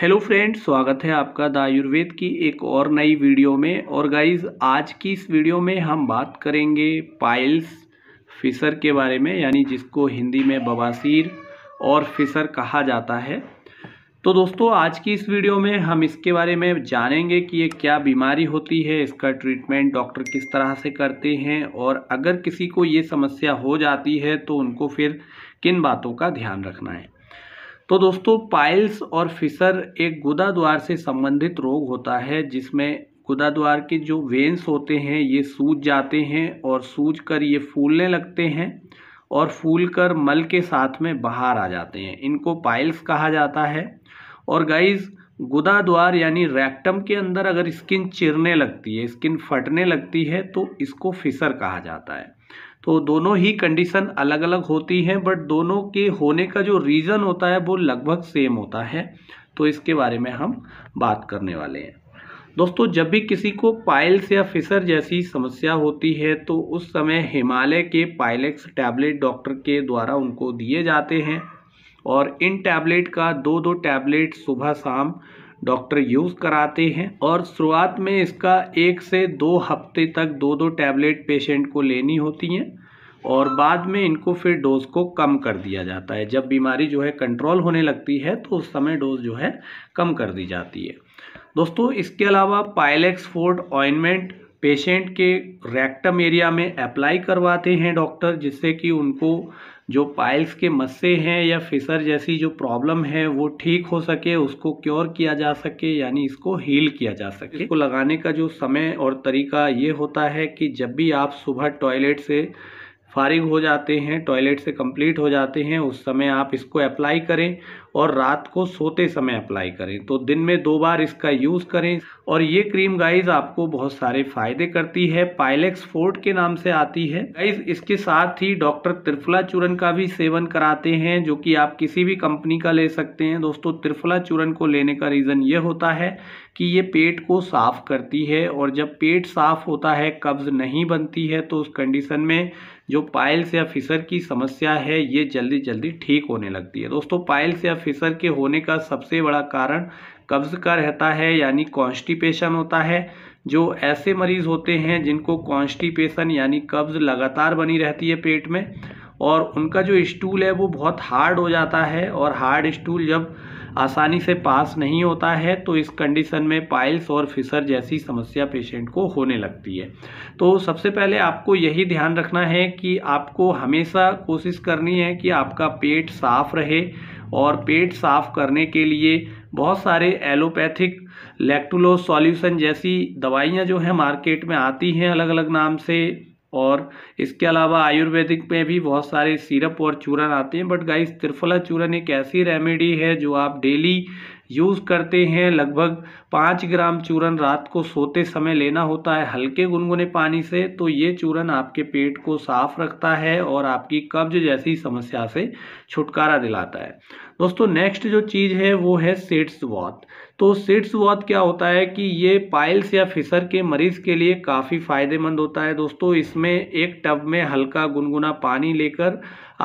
hello friend स्वागत है आपका द आयुर्वेद की एक और नई वीडियो में और गाइस आज की इस वीडियो में हम बात करेंगे पाइल्स फिसर के बारे में यानी जिसको हिंदी में बवासीर और फिसर कहा जाता है तो दोस्तों आज की इस वीडियो में हम इसके बारे में जानेंगे कि ये क्या बीमारी होती है इसका ट्रीटमेंट डॉक्टर किस तरह से करते हैं और अगर किसी को ये समस्या हो जाती है तो उनको फिर किन बातों का ध्यान रखना है तो दोस्तों पाइल्स और फिसर एक गुदा द्वार से संबंधित रोग होता है जिसमें गुदा द्वार के जो वेंस होते हैं ये सूज जाते हैं और सूज कर ये फूलने लगते हैं और फूल कर मल के साथ में बाहर आ जाते हैं इनको पाइल्स कहा जाता है और गाइज गुदा द्वार यानी रैक्टम के अंदर अगर स्किन चिरने लगती है स्किन फटने लगती है तो इसको फिसर कहा जाता है तो दोनों ही कंडीशन अलग अलग होती हैं बट दोनों के होने का जो रीज़न होता है वो लगभग सेम होता है तो इसके बारे में हम बात करने वाले हैं दोस्तों जब भी किसी को पाइल्स या फिसर जैसी समस्या होती है तो उस समय हिमालय के पाइलेक्स टैबलेट डॉक्टर के द्वारा उनको दिए जाते हैं और इन टैबलेट का दो दो टैबलेट सुबह शाम डॉक्टर यूज़ कराते हैं और शुरुआत में इसका एक से दो हफ्ते तक दो दो टैबलेट पेशेंट को लेनी होती हैं और बाद में इनको फिर डोज को कम कर दिया जाता है जब बीमारी जो है कंट्रोल होने लगती है तो उस समय डोज जो है कम कर दी जाती है दोस्तों इसके अलावा पायलेक्स फोर्ड ऑइनमेंट पेशेंट के रेक्टम एरिया में अप्लाई करवाते हैं डॉक्टर जिससे कि उनको जो पाइल्स के मस्से हैं या फिसर जैसी जो प्रॉब्लम है वो ठीक हो सके उसको क्योर किया जा सके यानी इसको हील किया जा सके इसको लगाने का जो समय और तरीका ये होता है कि जब भी आप सुबह टॉयलेट से फारिग हो जाते हैं टॉयलेट से कंप्लीट हो जाते हैं उस समय आप इसको अप्लाई करें और रात को सोते समय अप्लाई करें तो दिन में दो बार इसका यूज़ करें और ये क्रीम गाइज आपको बहुत सारे फायदे करती है पाइलेक्स फोर्ट के नाम से आती है गाइज इसके साथ ही डॉक्टर त्रिफला चूरन का भी सेवन कराते हैं जो कि आप किसी भी कंपनी का ले सकते हैं दोस्तों त्रिफला चूरन को लेने का रीज़न ये होता है कि ये पेट को साफ़ करती है और जब पेट साफ़ होता है कब्ज़ नहीं बनती है तो उस कंडीशन में जो पाइल्स या फिसर की समस्या है ये जल्दी जल्दी ठीक होने लगती है दोस्तों पाइल्स या फिसर के होने का सबसे बड़ा कारण कब्ज़ का रहता है यानी कॉन्स्टिपेशन होता है जो ऐसे मरीज़ होते हैं जिनको कॉन्स्टिपेशन यानी कब्ज़ लगातार बनी रहती है पेट में और उनका जो स्टूल है वो बहुत हार्ड हो जाता है और हार्ड स्टूल जब आसानी से पास नहीं होता है तो इस कंडीशन में पाइल्स और फिसर जैसी समस्या पेशेंट को होने लगती है तो सबसे पहले आपको यही ध्यान रखना है कि आपको हमेशा कोशिश करनी है कि आपका पेट साफ रहे और पेट साफ करने के लिए बहुत सारे एलोपैथिक लैक्टुलो सॉल्यूशन जैसी दवाइयाँ जो हैं मार्केट में आती हैं अलग अलग नाम से और इसके अलावा आयुर्वेदिक में भी बहुत सारे सिरप और चूरन आते हैं बट गाइस त्रिफला चूरन एक ऐसी रेमेडी है जो आप डेली यूज़ करते हैं लगभग पाँच ग्राम चूरन रात को सोते समय लेना होता है हल्के गुनगुने पानी से तो ये चूरन आपके पेट को साफ रखता है और आपकी कब्ज जैसी समस्या से छुटकारा दिलाता है दोस्तों नेक्स्ट जो चीज़ है वो है सेट्स वॉत तो सेट्स वॉत क्या होता है कि ये पाइल्स या फिसर के मरीज के लिए काफ़ी फायदेमंद होता है दोस्तों इसमें एक टब में हल्का गुनगुना पानी लेकर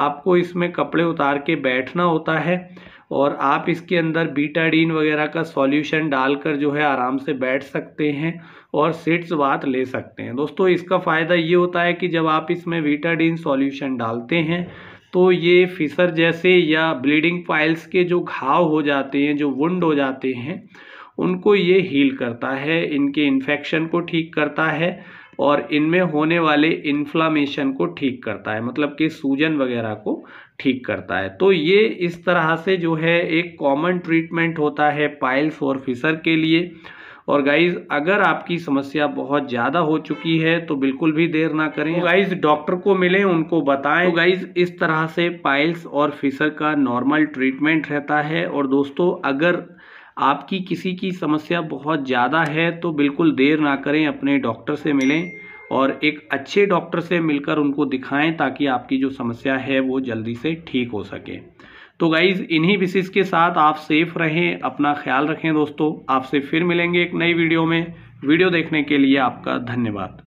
आपको इसमें कपड़े उतार के बैठना होता है और आप इसके अंदर बीटाडीन वगैरह का सॉल्यूशन डालकर जो है आराम से बैठ सकते हैं और सिट्स वात ले सकते हैं दोस्तों इसका फ़ायदा ये होता है कि जब आप इसमें बीटाडीन सॉल्यूशन डालते हैं तो ये फिसर जैसे या ब्लीडिंग फाइल्स के जो घाव हो जाते हैं जो वुंड हो जाते हैं उनको ये हील करता है इनके इन्फेक्शन को ठीक करता है और इनमें होने वाले इन्फ्लामेशन को ठीक करता है मतलब कि सूजन वगैरह को ठीक करता है तो ये इस तरह से जो है एक कॉमन ट्रीटमेंट होता है पाइल्स और फिसर के लिए और गाइज अगर आपकी समस्या बहुत ज़्यादा हो चुकी है तो बिल्कुल भी देर ना करें तो गाइज डॉक्टर को मिलें उनको बताएं तो गाइज इस तरह से पाइल्स और फिसर का नॉर्मल ट्रीटमेंट रहता है और दोस्तों अगर आपकी किसी की समस्या बहुत ज़्यादा है तो बिल्कुल देर ना करें अपने डॉक्टर से मिलें और एक अच्छे डॉक्टर से मिलकर उनको दिखाएं ताकि आपकी जो समस्या है वो जल्दी से ठीक हो सके तो गाइज़ इन्हीं विशेष के साथ आप सेफ रहें अपना ख्याल रखें दोस्तों आपसे फिर मिलेंगे एक नई वीडियो में वीडियो देखने के लिए आपका धन्यवाद